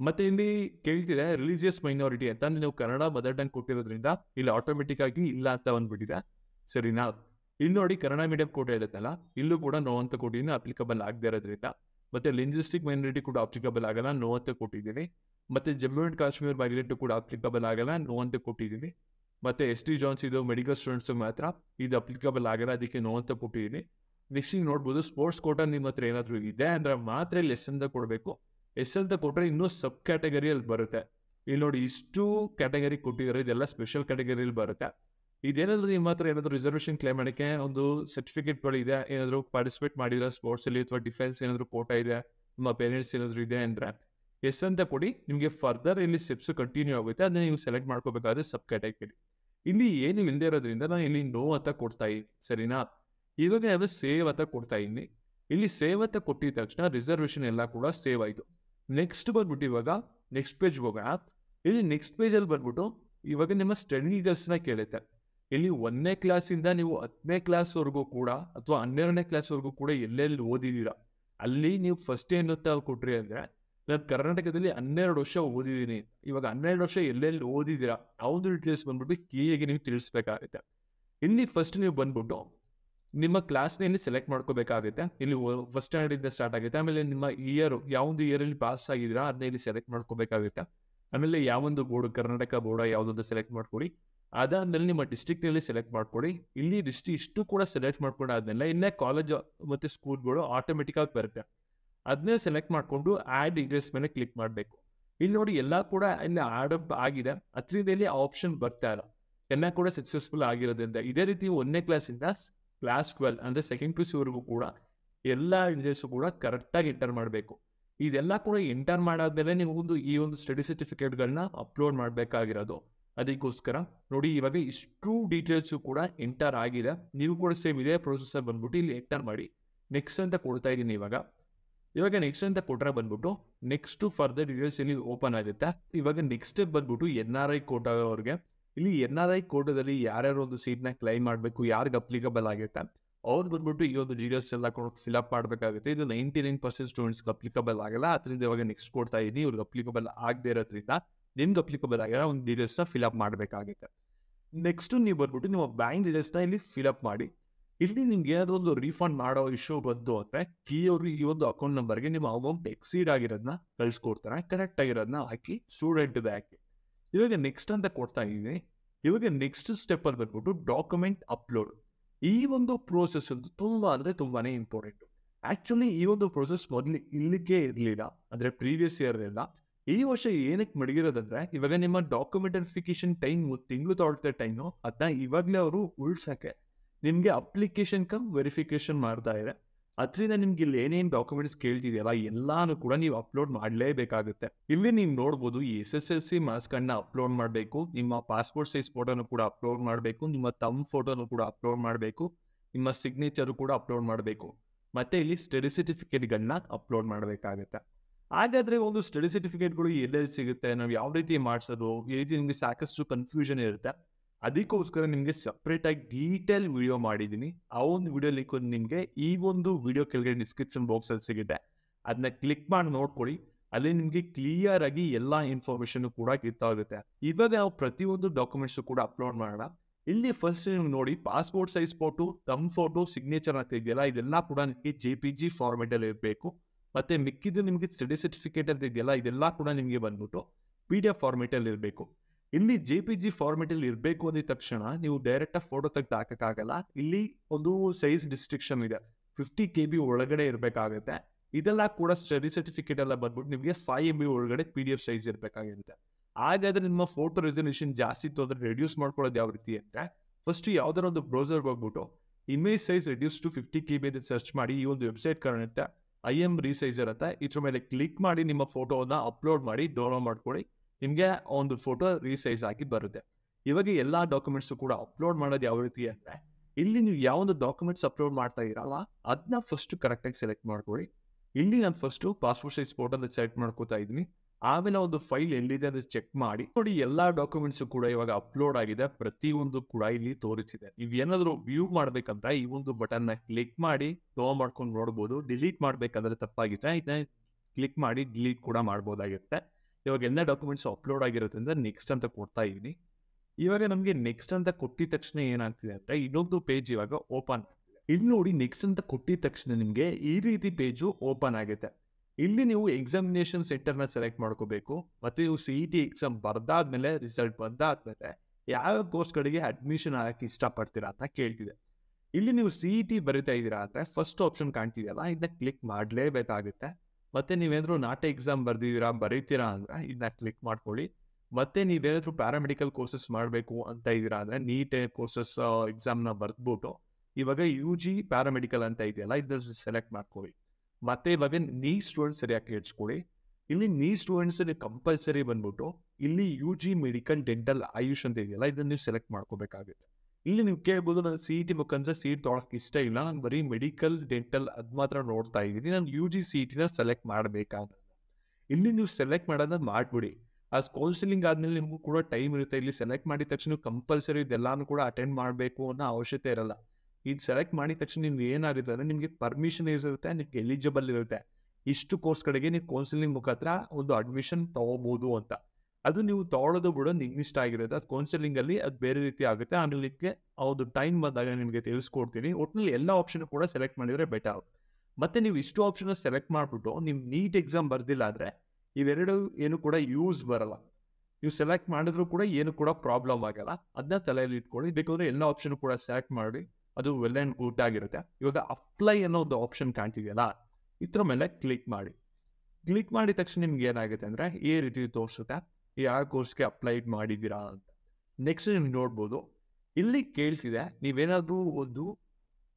ಮತ್ತೆ ಇಲ್ಲಿ ಕೇಳ್ತಿದೆ ರಿಲಿಜಿಯಸ್ ಮೈನಾರಿಟಿ ಅಂತ ನೀವು ಕನ್ನಡ ಮದರ್ ಟಂಗ್ ಕೊಟ್ಟಿರೋದ್ರಿಂದ ಇಲ್ಲಿ ಆಟೋಮೆಟಿಕ್ ಆಗಿ ಇಲ್ಲ ಅಂತ ಬಂದ್ಬಿಟ್ಟಿದೆ ಸರಿನಾ ಇಲ್ಲಿ ನೋಡಿ ಕನ್ನಡ ಮೀಡಿಯಂ ಕೋಟೆ ಇರುತ್ತಲ್ಲ ಇಲ್ಲೂ ಕೂಡ ನೋವಂತ ಕೊಟ್ಟಿದ್ದೀನಿ ಅಪ್ಲಿಕಬಲ್ ಆಗದೆ ಇರೋದ್ರಿಂದ ಮತ್ತೆ ಲಿಂಜಿಸ್ಟಿಕ್ ಮೈನಾರಿಟಿ ಕೂಡ ಅಪ್ಲಿಕಬಲ್ ಆಗಲ್ಲ ನೋ ಅಂತ ಕೊಟ್ಟಿದ್ದೀನಿ ಮತ್ತೆ ಜಮ್ಮು ಅಂಡ್ ಕಾಶ್ಮೀರ್ ಮೈಗ್ರೆಂಟ್ ಕೂಡ ಅಪ್ಲಿಕಬಲ್ ಆಗಲ್ಲ ನೋ ಅಂತ ಕೊಟ್ಟಿದ್ದೀನಿ ಮತ್ತೆ ಎಸ್ ಟಿ ಜಾನ್ಸ್ ಇದು ಮೆಡಿಕಲ್ ಸ್ಟೂಡೆಂಟ್ಸ್ ಮಾತ್ರ ಇದು ಅಪ್ಲಿಕಬಲ್ ಆಗಲ್ಲ ಅದಕ್ಕೆ ನೋ ಅಂತ ಕೊಟ್ಟಿದ್ದೀನಿ ನೆಕ್ಸ್ಟ್ ನೋಡ್ಬೋದು ಸ್ಪೋರ್ಟ್ಸ್ ಕೋಟಾ ನಿಮ್ಮ ಹತ್ರ ಏನಾದರೂ ಇದೆ ಅಂದ್ರೆ ಮಾತ್ರ ಇಲ್ಲಿ ಎಸ್ ಅಂತ ಕೊಡಬೇಕು ಎಸ್ ಅಂತ ಕೊಟ್ಟರೆ ಇನ್ನೂ ಸಬ್ ಕ್ಯಾಟಗರಿಯಲ್ಲಿ ಬರುತ್ತೆ ಇಲ್ಲಿ ನೋಡಿ ಇಷ್ಟು ಕ್ಯಾಟಗರಿ ಕೊಟ್ಟಿದ್ದಾರೆ ಇದೆಲ್ಲ ಸ್ಪೆಷಲ್ ಕ್ಯಾಟಗರಿಯಲ್ಲಿ ಬರುತ್ತೆ ಇದೇನಾದ್ರೂ ನಿಮ್ಮ ಹತ್ರ ಏನಾದ್ರು ರಿಸರ್ವೇಶನ್ ಕ್ಲೇಮ್ ಮಾಡಕ್ಕೆ ಒಂದು ಸರ್ಟಿಫಿಕೇಟ್ಗಳು ಇದೆ ಏನಾದ್ರು ಪಾರ್ಟಿಸಿಪೇಟ್ ಮಾಡಿದ್ರೆ ಸ್ಪೋರ್ಟ್ಸ್ ಅಲ್ಲಿ ಅಥವಾ ಡಿಫೆನ್ಸ್ ಏನಾದ್ರು ಕೋಟಾ ಇದೆ ನಿಮ್ಮ ಪೇರೆಂಟ್ಸ್ ಏನಾದ್ರು ಇದೆ ಅಂದ್ರೆ ಎಸ್ ಅಂತ ಕೊಡಿ ನಿಮಗೆ ಫರ್ದರ್ ಇಲ್ಲಿ ಸ್ಟೆಪ್ಸ್ ಕಂಟಿನ್ಯೂ ಆಗುತ್ತೆ ಅದನ್ನ ನೀವು ಸೆಲೆಕ್ಟ್ ಮಾಡ್ಕೋಬೇಕಾದ್ರೆ ಸಬ್ ಕ್ಯಾಟಗರಿ ಇಲ್ಲಿ ಏನು ಇಲ್ಲದೆ ಇರೋದ್ರಿಂದ ನಾನು ಇಲ್ಲಿ ನೋ ಅಂತ ಕೊಡ್ತಾ ಇದ್ದೀನಿ ಸರಿನಾ ಇವಾಗ ನಾನು ಸೇವ್ ಅಂತ ಕೊಡ್ತಾ ಇದ್ದೀನಿ ಇಲ್ಲಿ ಸೇವ್ ಅಂತ ಕೊಟ್ಟಿದ ತಕ್ಷಣ ರಿಸರ್ವೇಶನ್ ಎಲ್ಲ ಕೂಡ ಸೇವ್ ಆಯಿತು ನೆಕ್ಸ್ಟ್ ಬಂದ್ಬಿಟ್ಟು ಇವಾಗ ನೆಕ್ಸ್ಟ್ ಪೇಜ್ಗೆ ಹೋಗೋಣ ಇಲ್ಲಿ ನೆಕ್ಸ್ಟ್ ಪೇಜಲ್ಲಿ ಬಂದ್ಬಿಟ್ಟು ಇವಾಗ ನಿಮ್ಮ ಸ್ಟಡಿ ಡೀಟೇಲ್ಸ್ನ ಕೇಳುತ್ತೆ ಇಲ್ಲಿ ಒಂದನೇ ಕ್ಲಾಸಿಂದ ನೀವು ಹತ್ತನೇ ಕ್ಲಾಸ್ವರೆಗೂ ಕೂಡ ಅಥವಾ ಹನ್ನೆರಡನೇ ಕ್ಲಾಸ್ವರೆಗೂ ಕೂಡ ಎಲ್ಲೆಲ್ಲಿ ಓದಿದ್ದೀರಾ ಅಲ್ಲಿ ನೀವು ಫಸ್ಟ್ ಏನು ಕೊಟ್ರಿ ಅಂದ್ರೆ ನಾನು ಕರ್ನಾಟಕದಲ್ಲಿ ಹನ್ನೆರಡು ವರ್ಷ ಓದಿದ್ದೀನಿ ಇವಾಗ ಹನ್ನೆರಡು ವರ್ಷ ಎಲ್ಲೆಲ್ಲಿ ಓದಿದ್ದೀರಾ ಒಂದು ಡೀಟೇಲ್ಸ್ ಬಂದ್ಬಿಟ್ಟು ಕೀಯಾಗಿ ನೀವು ತಿಳಿಸ್ಬೇಕಾಗುತ್ತೆ ಇಲ್ಲಿ ಫಸ್ಟ್ ನೀವು ಬಂದ್ಬಿಟ್ಟು ನಿಮ್ಮ ಕ್ಲಾಸ್ ಕ್ಲಾಸ್ನಲ್ಲಿ ಸೆಲೆಕ್ಟ್ ಮಾಡ್ಕೋಬೇಕಾಗುತ್ತೆ ಇಲ್ಲಿ ಫಸ್ಟ್ ಇಂದ ಸ್ಟಾರ್ಟ್ ಆಗುತ್ತೆ ಆಮೇಲೆ ನಿಮ್ಮ ಇಯರ್ ಯಾವೊಂದು ಅಲ್ಲಿ ಪಾಸ್ ಆಗಿದ್ದೀರಾ ಅದನ್ನ ಇಲ್ಲಿ ಸೆಲೆಕ್ಟ್ ಮಾಡ್ಕೋಬೇಕಾಗುತ್ತೆ ಆಮೇಲೆ ಯಾವೊಂದು ಬೋರ್ಡ್ ಕರ್ನಾಟಕ ಬೋರ್ಡ್ ಯಾವುದೊಂದು ಸೆಲೆಕ್ಟ್ ಮಾಡ್ಕೊಡಿ ಅದಾದ್ಮೇಲೆ ನಿಮ್ಮ ಡಿಸ್ಟಿಕ್ನಲ್ಲಿ ಸೆಲೆಕ್ಟ್ ಮಾಡ್ಕೊಡಿ ಇಲ್ಲಿ ಡಿಸ್ಟ್ರಿಕ್ ಇಷ್ಟು ಕೂಡ ಸೆಲೆಕ್ಟ್ ಮಾಡ್ಕೊಂಡು ಆದ್ಮೇಲೆ ಇನ್ನೇ ಕಾಲೇಜ್ ಮತ್ತೆ ಸ್ಕೂಲ್ಗಳು ಆಟೋಮೆಟಿಕ್ ಆಗಿ ಬರುತ್ತೆ ಅದನ್ನೇ ಸೆಲೆಕ್ಟ್ ಮಾಡಿಕೊಂಡು ಆ್ಯಡ್ ಇಂಟ್ರೆಸ್ ಮೇಲೆ ಕ್ಲಿಕ್ ಮಾಡಬೇಕು ಇಲ್ಲಿ ನೋಡಿ ಎಲ್ಲ ಕೂಡ ಇಲ್ಲಿ ಆಡ್ ಆಗಿದೆ ಅದರಿಂದ ಇಲ್ಲಿ ಆಪ್ಷನ್ ಬರ್ತಾ ಇಲ್ಲ ಎಲ್ಲ ಕೂಡ ಸಕ್ಸಸ್ಫುಲ್ ಆಗಿರೋದ್ರಿಂದ ಇದೇ ರೀತಿ ಒಂದನೇ ಕ್ಲಾಸಿಂದ ಕ್ಲಾಸ್ ಟ್ವೆಲ್ ಅಂದ್ರೆ ಸೆಕೆಂಡ್ ಪಿ ಸಿವರೆಗೂ ಕೂಡ ಎಲ್ಲ ಇಂಟ್ರೆಸ್ಸು ಕೂಡ ಕರೆಕ್ಟಾಗಿ ಎಂಟರ್ ಮಾಡಬೇಕು ಇದೆಲ್ಲ ಕೂಡ ಎಂಟರ್ ಮಾಡಾದ್ಮೇಲೆ ನೀವು ಒಂದು ಈ ಒಂದು ಸ್ಟಡಿ ಸರ್ಟಿಫಿಕೇಟ್ಗಳನ್ನ ಅಪ್ಲೋಡ್ ಮಾಡಬೇಕಾಗಿರೋದು ಅದಕ್ಕೋಸ್ಕರ ನೋಡಿ ಇವಾಗ ಇಷ್ಟು ಡೀಟೇಲ್ಸ್ ಕೂಡ ಎಂಟರ್ ಆಗಿದೆ ನೀವು ಕೂಡ ಸೇಮ್ ಇದೇ ಪ್ರೊಸೆಸರ್ ಬಂದ್ಬಿಟ್ಟು ಇಲ್ಲಿ ಎಂಟರ್ ಮಾಡಿ ನೆಕ್ಸ್ಟ್ ಅಂತ ಕೊಡ್ತಾ ಇದ್ದೀನಿ ಇವಾಗ ಇವಾಗ ನೆಕ್ಸ್ಟ್ ಅಂತ ಕೊಟ್ರೆ ಬಂದ್ಬಿಟ್ಟು ನೆಕ್ಸ್ಟ್ ಫರ್ದರ್ ಡೀಟೇಲ್ಸ್ ಇಲ್ಲಿ ಓಪನ್ ಆಗುತ್ತೆ ಇವಾಗ ನೆಕ್ಸ್ಟ್ ಸ್ಟೆಪ್ ಬಂದ್ಬಿಟ್ಟು ಎನ್ ಆರ್ ಐ ಕೋಟಾ ಅವ್ರಿಗೆ ಇಲ್ಲಿ ಎನ್ ಆರ್ ಐ ಕೋಟದಲ್ಲಿ ಯಾರ್ಯಾರು ಒಂದು ಸೀಟ್ನ ಕ್ಲೈಮ್ ಮಾಡಬೇಕು ಯಾರಿಗೆ ಅಪ್ಲಿಕಬಲ್ ಆಗುತ್ತೆ ಅವ್ರು ಬಂದ್ಬಿಟ್ಟು ಈ ಒಂದು ಡೀಟೇಲ್ಸ್ ಎಲ್ಲ ಕೊಟ್ಟು ಫಿಲ್ ಅಪ್ ಮಾಡಬೇಕಾಗುತ್ತೆ ಇದು ನೈಂಟಿ ನೈನ್ ಪರ್ಸೆಂಟ್ ಸ್ಟೂಡೆಂಟ್ಸ್ಗೆ ಅಪ್ಲಿಕಬಲ್ ಆಗಲ್ಲ ಅದರಿಂದ ಇವಾಗ ನೆಕ್ಸ್ಟ್ ಕೊಡ್ತಾ ಇದ್ದೀನಿ ಇವ್ರಿಗೆ ಅಪ್ಲಿಕಬಲ್ ಆಗದೆ ಇರೋದ್ರಿಂದ ನಿಮ್ಗೆ ಅಪ್ಲಿಕಬಲ್ ಆಗಿರೋ ಒಂದು ಡೀಟೇಲ್ಸ್ನ ಫಿಲ್ ಅಪ್ ಮಾಡಬೇಕಾಗುತ್ತೆ ನೆಕ್ಸ್ಟ್ ನೀವು ಬರ್ಬಿಟ್ಟು ನಿಮ್ಮ ಬ್ಯಾಂಕ್ ಡೀಟೇಲ್ಸ್ನ ಇಲ್ಲಿ ಫಿಲ್ ಅಪ್ ಮಾಡಿ ಇಲ್ಲಿ ನಿಮ್ಗೆ ಏನಾದರೂ ಒಂದು ರೀಫಂಡ್ ಮಾಡೋ ಇಶ್ಯೂ ಬಂದು ಅಂದರೆ ಅವರು ಈ ಒಂದು ಅಕೌಂಟ್ ನಂಬರ್ಗೆ ನಿಮ್ಮ ಅಮೌಂಟ್ ಎಕ್ಸೀಡ್ ಆಗಿರೋದನ್ನ ಕಳಿಸ್ಕೊಡ್ತಾರೆ ಕರೆಕ್ಟ್ ಆಗಿರೋದನ್ನ ಹಾಕಿ ಸ್ಟೂಡೆಂಟ್ದು ಹಾಕಿ ಇವಾಗ ನೆಕ್ಸ್ಟ್ ಅಂತ ಕೊಡ್ತಾ ಇದ್ದೀನಿ ಇವಾಗ ನೆಕ್ಸ್ಟ್ ಸ್ಟೆಪ್ಪಲ್ಲಿ ಬರ್ಬಿಟ್ಟು ಡಾಕ್ಯುಮೆಂಟ್ ಅಪ್ಲೋಡ್ ಈ ಒಂದು ಪ್ರೋಸೆಸ್ ಅಂತ ತುಂಬ ಅಂದರೆ ತುಂಬಾ ಇಂಪಾರ್ಟೆಂಟು ಆ್ಯಕ್ಚುಲಿ ಈ ಒಂದು ಪ್ರೋಸೆಸ್ ಮೊದಲು ಇಲ್ಲಿಗೆ ಇರಲಿಲ್ಲ ಅಂದರೆ ಪ್ರೀವಿಯಸ್ ಇಯರ್ ಎಲ್ಲ ಈ ವರ್ಷ ಏನಕ್ಕೆ ಮಡಗಿರೋದಂದ್ರೆ ಇವಾಗ ನಿಮ್ಮ ಡಾಕ್ಯುಮೆಂಟಿಫಿಕೇಶನ್ ಟೈಮ್ ತಿಂಗಳು ತೊಡ್ತ ಟೈಮು ಅದನ್ನ ಇವಾಗಲೇ ಅವರು ಉಳ್ಸಕ್ಕೆ ನಿಮಗೆ ಅಪ್ಲಿಕೇಶನ್ ಕಮ್ ವೆರಿಫಿಕೇಶನ್ ಮಾಡ್ತಾ ಇದೆ ಅದರಿಂದ ನಿಮ್ಗೆ ಇಲ್ಲಿ ಏನೇನು ಡಾಕ್ಯುಮೆಂಟ್ಸ್ ಕೇಳ್ತಿದೆಯಲ್ಲ ಎಲ್ಲಾನು ಕೂಡ ನೀವು ಅಪ್ಲೋಡ್ ಮಾಡಲೇಬೇಕಾಗುತ್ತೆ ಇಲ್ಲಿ ನೀವು ನೋಡ್ಬೋದು ಈ ಎಸ್ ಎಸ್ ಎಲ್ ಸಿ ಅನ್ನ ಅಪ್ಲೋಡ್ ಮಾಡಬೇಕು ನಿಮ್ಮ ಪಾಸ್ಪೋರ್ಟ್ ಸೈಜ್ ಫೋಟೋನು ಕೂಡ ಅಪ್ಲೋಡ್ ಮಾಡಬೇಕು ನಿಮ್ಮ ತಮ್ಮ ಫೋಟೋನು ಕೂಡ ಅಪ್ಲೋಡ್ ಮಾಡಬೇಕು ನಿಮ್ಮ ಸಿಗ್ನೇಚರ್ ಕೂಡ ಅಪ್ಲೋಡ್ ಮಾಡಬೇಕು ಮತ್ತೆ ಇಲ್ಲಿ ಸ್ಟಡಿ ಸರ್ಟಿಫಿಕೇಟ್ಗಳನ್ನ ಅಪ್ಲೋಡ್ ಮಾಡಬೇಕಾಗುತ್ತೆ ಹಾಗಾದ್ರೆ ಒಂದು ಸ್ಟಡಿ ಸರ್ಟಿಫಿಕೇಟ್ಗಳು ಎಲ್ಲೆಲ್ಲಿ ಸಿಗುತ್ತೆ ನಾವು ಯಾವ ರೀತಿ ಮಾಡಿಸೋದು ಈ ರೀತಿ ನಿಮಗೆ ಸಾಕಷ್ಟು ಕನ್ಫ್ಯೂಷನ್ ಇರುತ್ತೆ ಅದಕ್ಕೋಸ್ಕರ ನಿಮಗೆ ಸಪ್ರೇಟ್ ಆಗಿ ಡೀಟೇಲ್ ವಿಡಿಯೋ ಮಾಡಿದ್ದೀನಿ ಆ ಒಂದು ವಿಡಿಯೋ ಲಿಂಕ್ ನಿಮಗೆ ಈ ಒಂದು ವಿಡಿಯೋ ಕೆಳಗಡೆ ಡಿಸ್ಕ್ರಿಪ್ಷನ್ ಬಾಕ್ಸ್ ಅಲ್ಲಿ ಸಿಗುತ್ತೆ ಅದನ್ನ ಕ್ಲಿಕ್ ಮಾಡಿ ನೋಡ್ಕೊಳ್ಳಿ ಅಲ್ಲಿ ನಿಮಗೆ ಕ್ಲಿಯರ್ ಆಗಿ ಎಲ್ಲ ಇನ್ಫಾರ್ಮೇಶನ್ ಕೂಡ ಗೊತ್ತಾಗುತ್ತೆ ಇವಾಗ ನಾವು ಪ್ರತಿಯೊಂದು ಡಾಕ್ಯುಮೆಂಟ್ಸ್ ಕೂಡ ಅಪ್ಲೋಡ್ ಮಾಡೋಣ ಇಲ್ಲಿ ಫಸ್ಟ್ ನಿಮ್ಗೆ ನೋಡಿ passport size photo thumb photo signature ಅಂತ ಇದೆಯಲ್ಲ ಇದೆಲ್ಲ ಕೂಡ ನಿಮಗೆ ಜೆ ಪಿ ಜಿ ಫಾರ್ಮೆಟ್ ಅಲ್ಲಿ ಇರಬೇಕು ಮತ್ತೆ ಮಿಕ್ಕಿದ್ದು ನಿಮಗೆ ಸ್ಟಡಿ ಸರ್ಟಿಫಿಕೇಟ್ ಅಂತ ಇದೆಯಲ್ಲ ಇದೆಲ್ಲ ಕೂಡ ನಿಮಗೆ ಬಂದ್ಬಿಟ್ಟು ಪಿ ಡಿ ಎಫ್ ಅಲ್ಲಿ ಇರಬೇಕು ಇಲ್ಲಿ ಜೆ ಪಿ ಜಿ ಅಲ್ಲಿ ಇರಬೇಕು ಅಂದ ತಕ್ಷಣ ನೀವು ಡೈರೆಕ್ಟಾಗಿ ಫೋಟೋ ತೆಗೆದು ಹಾಕೋಕ್ಕಾಗಲ್ಲ ಇಲ್ಲಿ ಒಂದು ಸೈಜ್ ಡಿಸ್ಟ್ರಿಕ್ಷನ್ ಇದೆ ಫಿಫ್ಟಿ ಕೆ ಬಿ ಒಳಗಡೆ ಇರಬೇಕಾಗುತ್ತೆ ಇದೆಲ್ಲ ಕೂಡ ಸ್ಟಡಿ ಸರ್ಟಿಫಿಕೇಟ್ ಎಲ್ಲ ಬಂದ್ಬಿಟ್ಟು ನಿಮಗೆ ಫೈವ್ ಎಮ್ ಬಿ ಒಳಗಡೆ ಪಿ ಡಿ ಎಫ್ ಸೈಜ್ ಇರಬೇಕಾಗಿರುತ್ತೆ ಹಾಗಾದ್ರೆ ನಿಮ್ಮ ಫೋಟೋ ರೆಸಲ್ಯೂಷನ್ ಜಾಸ್ತಿ ಇತ್ತು ಅಂದರೆ ರೆಡ್ಯೂಸ್ ಮಾಡ್ಕೊಳ್ಳೋದು ಯಾವ ರೀತಿ ಅಂತೆ ಫಸ್ಟ್ ಯಾವ್ದಾರ ಒಂದು ಬ್ರೌಸರ್ಗೆ ಹೋಗ್ಬಿಟ್ಟು image size reduce to fifty K B search ಮಾಡಿ ಈ ಒಂದು ವೆಬ್ಸೈಟ್ ಕಾಣುತ್ತೆ ಐ ಎಮ್ ರೀಸೈಜ್ ಇರುತ್ತೆ ಇದ್ರ ಮೇಲೆ ಕ್ಲಿಕ್ ಮಾಡಿ ನಿಮ್ಮ ಫೋಟೋನ ಅಪ್ಲೋಡ್ ಮಾಡಿ ಡೌನ್ಲೋಡ್ ಮಾಡ್ಕೊಳ್ಳಿ ನಿಮಗೆ ಒಂದು ಫೋಟೋ ರೀಸೈಜ್ ಆಗಿ ಬರುತ್ತೆ ಇವಾಗ ಎಲ್ಲ ಡಾಕ್ಯುಮೆಂಟ್ಸ್ ಕೂಡ ಅಪ್ಲೋಡ್ ಮಾಡೋದು ಯಾವ ರೀತಿ ಅಂದರೆ ಇಲ್ಲಿ ನೀವು ಯಾವೊಂದು ಡಾಕ್ಯುಮೆಂಟ್ಸ್ ಅಪ್ಲೋಡ್ ಮಾಡ್ತಾ ಇರಲ್ಲ ಅದನ್ನ ಫಸ್ಟ್ ಕರೆಕ್ಟಾಗಿ ಸೆಲೆಕ್ಟ್ ಮಾಡ್ಕೊಳ್ಳಿ ಇಲ್ಲಿ ನಾನು ಫಸ್ಟು ಪಾಸ್ಪೋರ್ಟ್ ಸೈಜ್ ಫೋಟೋನ ಸೆಲೆಕ್ಟ್ ಮಾಡ್ಕೋತಾ ಇದ್ದೀನಿ ಆಮೇಲೆ ಒಂದು ಫೈಲ್ ಎಲ್ಲಿದೆ ಅಂತ ಚೆಕ್ ಮಾಡಿ ನೋಡಿ ಎಲ್ಲಾ ಡಾಕ್ಯುಮೆಂಟ್ಸ್ ಕೂಡ ಇವಾಗ ಅಪ್ಲೋಡ್ ಆಗಿದೆ ಒಂದು ಕೂಡ ಇಲ್ಲಿ ತೋರಿಸಿದೆ ಇವೇನಾದ್ರೂ ವ್ಯೂ ಮಾಡ್ಬೇಕಂದ್ರೆ ಈ ಒಂದು ಬಟನ್ ನ ಕ್ಲಿಕ್ ಮಾಡಿ ಡೋ ಮಾಡ್ಕೊಂಡು ನೋಡ್ಬೋದು ಡಿಲೀಟ್ ಮಾಡ್ಬೇಕಂದ್ರೆ ತಪ್ಪಾಗಿದ್ರೆ ಇದನ್ನ ಕ್ಲಿಕ್ ಮಾಡಿ ಡಿಲೀಟ್ ಕೂಡ ಮಾಡ್ಬೋದಾಗಿರುತ್ತೆ ಇವಾಗ ಎಲ್ಲ ಡಾಕ್ಯುಮೆಂಟ್ಸ್ ಅಪ್ಲೋಡ್ ಆಗಿರೋದ್ರಿಂದ ನೆಕ್ಸ್ಟ್ ಅಂತ ಕೊಡ್ತಾ ಇದೀನಿ ಇವಾಗ ನಮ್ಗೆ ನೆಕ್ಸ್ಟ್ ಅಂತ ಕೊಟ್ಟಿದ ತಕ್ಷಣ ಏನಾಗ್ತಿದೆ ಅಂದ್ರೆ ಇನ್ನೊಂದು ಪೇಜ್ ಇವಾಗ ಓಪನ್ ಇಲ್ಲಿ ನೋಡಿ ನೆಕ್ಸ್ಟ್ ಅಂತ ಕೊಟ್ಟಿದ ತಕ್ಷಣ ನಿಮ್ಗೆ ಈ ರೀತಿ ಪೇಜು ಓಪನ್ ಆಗುತ್ತೆ ಇಲ್ಲಿ ನೀವು ಎಕ್ಸಾಮಿನೇಷನ್ ನ ಸೆಲೆಕ್ಟ್ ಮಾಡ್ಕೋಬೇಕು ಮತ್ತೆ ನೀವು ಸಿ ಇ ಟಿ ಎಕ್ಸಾಮ್ ಬರ್ದಾದ್ಮೇಲೆ ರಿಸಲ್ಟ್ ಬಂದಾದ್ಮೇಲೆ ಯಾವ ಗಳಿಗೆ ಅಡ್ಮಿಷನ್ ಆಗಕ್ಕೆ ಇಷ್ಟಪಡ್ತೀರಾ ಅಂತ ಕೇಳ್ತಿದೆ ಇಲ್ಲಿ ನೀವು ಸಿ ಇ ಟಿ ಬರಿತಾ ಇದ್ದೀರಾ ಅಂದ್ರೆ ಫಸ್ಟ್ ಆಪ್ಷನ್ ಕಾಣ್ತಿದೆಯಲ್ಲ ಇದನ್ನ ಕ್ಲಿಕ್ ಮಾಡಲೇಬೇಕಾಗುತ್ತೆ ಮತ್ತು ನೀವೇನಾದರೂ ನಾಟ ಎಕ್ಸಾಮ್ ಬರ್ದಿದ್ದೀರಾ ಬರೀತೀರಾ ಅಂದ್ರೆ ಇದನ್ನ ಕ್ಲಿಕ್ ಮಾಡ್ಕೊಳ್ಳಿ ಮತ್ತೆ ನೀವೇನಾದರೂ ಪ್ಯಾರಾಮೆಡಿಕಲ್ ಕೋರ್ಸಸ್ ಮಾಡಬೇಕು ಅಂತ ಇದ್ದೀರಾ ಅಂದ್ರೆ ನೀಟ್ ಕೋರ್ಸಸ್ ನ ಬರ್ದ್ಬಿಟ್ಟು ಇವಾಗ ಯು ಜಿ ಪ್ಯಾರಾಮೆಡಿಕಲ್ ಅಂತ ಇದೆಯಲ್ಲ ಇದನ್ನ ಸೆಲೆಕ್ಟ್ ಮಾಡ್ಕೊಳ್ಳಿ ಮತ್ತೆ ಇವಾಗ ನೀ ಸ್ಟೂಡೆಂಟ್ಸ್ ಸರಿಯಾಗಿ ಕೇಳಿಸ್ಕೊಳ್ಳಿ ಇಲ್ಲಿ ನೀ ಸ್ಟೂಡೆಂಟ್ಸ್ ಕಂಪಲ್ಸರಿ ಬಂದ್ಬಿಟ್ಟು ಇಲ್ಲಿ U G medical dental AYUSH ಅಂತ ಇದೆಯಲ್ಲ ಇದನ್ನ ನೀವು ಸೆಲೆಕ್ಟ್ ಮಾಡ್ಕೋಬೇಕಾಗುತ್ತೆ ಇಲ್ಲಿ ನೀವು ಕೇಳ್ಬೋದು ನಾನು ಸಿ ಇ ಟಿ ಮುಖಾಂತರ ಸೀಟ್ ತೊಗೊಳಕ್ ಇಷ್ಟ ಇಲ್ಲ ನಾನು ಬರೀ ಮೆಡಿಕಲ್ ಡೆಂಟಲ್ ಅದ್ ಮಾತ್ರ ನೋಡ್ತಾ ಇದೀನಿ ನಾನು ಯು ಜಿ ಸಿ ಟಿನ ಸೆಲೆಕ್ಟ್ ಮಾಡಬೇಕಾಗ ಇಲ್ಲಿ ನೀವು ಸೆಲೆಕ್ಟ್ ಮಾಡೋದ್ ಮಾಡ್ಬಿಡಿ ಆ ಕೌನ್ಸಿಲಿಂಗ್ ಆದ್ಮೇಲೆ ನಿಮ್ಗೂ ಕೂಡ ಟೈಮ್ ಇರುತ್ತೆ ಇಲ್ಲಿ ಸೆಲೆಕ್ಟ್ ಮಾಡಿದ ತಕ್ಷಣ ಕಂಪಲ್ಸರಿ ಇದೆಲ್ಲಾನು ಕೂಡ ಅಟೆಂಡ್ ಮಾಡಬೇಕು ಅನ್ನೋ ಅವಶ್ಯತೆ ಇರಲ್ಲ ಇದು ಸೆಲೆಕ್ಟ್ ಮಾಡಿದ ತಕ್ಷಣ ನೀವು ಏನಾಗಿದ್ದಾರೆ ನಿಮಗೆ ಪರ್ಮಿಷನ್ ಇರುತ್ತೆ ನಿಮ್ಗೆ ಎಲಿಜಿಬಲ್ ಇರುತ್ತೆ ಇಷ್ಟು ಕೋರ್ಸ್ ಕಡೆಗೆ ನೀವು ಕೌನ್ಸಿಲಿಂಗ್ ಮುಖಾಂತರ ಒಂದು ಅಡ್ಮಿಷನ್ ತಗೋಬಹುದು ಅಂತ ಅದು ನೀವು ತಗೊಳ್ಳೋದು ಕೂಡ ನಿಮ್ಗೆ ಇಷ್ಟ ಆಗಿರೋದು ಅದು ಕೌನ್ಸಿಲಿಂಗ್ ಅಲ್ಲಿ ಅದು ಬೇರೆ ರೀತಿ ಆಗುತ್ತೆ ಆಮೇಲೆ ಅವ್ರದ್ದು ಟೈಮ್ ಬಂದಾಗ ನಿಮಗೆ ತಿಳಿಸ್ಕೊಡ್ತೀನಿ ಒಟ್ಟಿನಲ್ಲಿ ಎಲ್ಲ ಆಪ್ಷನ್ ಕೂಡ ಸೆಲೆಕ್ಟ್ ಮಾಡಿದ್ರೆ ಬೆಟರ್ ಮತ್ತೆ ನೀವು ಇಷ್ಟು ಆಪ್ಷನ್ ಸೆಲೆಕ್ಟ್ ಮಾಡಿಬಿಟ್ಟು ನೀವು ನೀಟ್ ಎಕ್ಸಾಮ್ ಬರ್ದಿಲ್ಲ ಆದರೆ ಇವೆರಡು ಏನು ಕೂಡ ಯೂಸ್ ಬರಲ್ಲ ನೀವು ಸೆಲೆಕ್ಟ್ ಮಾಡಿದ್ರು ಕೂಡ ಏನು ಕೂಡ ಪ್ರಾಬ್ಲಮ್ ಆಗಲ್ಲ ಅದನ್ನ ತಲೆಯಲ್ಲಿ ಇಟ್ಕೊಳ್ಳಿ ಬೇಕಾದ್ರೆ ಎಲ್ಲ ಆಪ್ಷನ್ ಕೂಡ ಸೆಲೆಕ್ಟ್ ಮಾಡಿ ಅದು ವೆಲ್ ಆ್ಯಂಡ್ ಗುಡ್ ಆಗಿರುತ್ತೆ ಇವಾಗ ಅಪ್ಲೈ ಅನ್ನೋದು ಆಪ್ಷನ್ ಕಾಣ್ತಿದೆಯಲ್ಲ ಇದ್ರ ಮೇಲೆ ಕ್ಲಿಕ್ ಮಾಡಿ ಕ್ಲಿಕ್ ಮಾಡಿದ ತಕ್ಷಣ ನಿಮ್ಗೆ ಏನಾಗುತ್ತೆ ಅಂದ್ರೆ ಈ ರೀತಿ ತೋರಿಸುತ್ತೆ ಯಾವ ಕೋರ್ಸ್ಗೆ ಅಪ್ಲೈ ಮಾಡಿದ್ದೀರಾ ಅಂತ ನೆಕ್ಸ್ಟ್ ನಿಮ್ಗೆ ನೋಡ್ಬೋದು ಇಲ್ಲಿ ಕೇಳ್ತಿದೆ ನೀವೇನಾದ್ರೂ ಒಂದು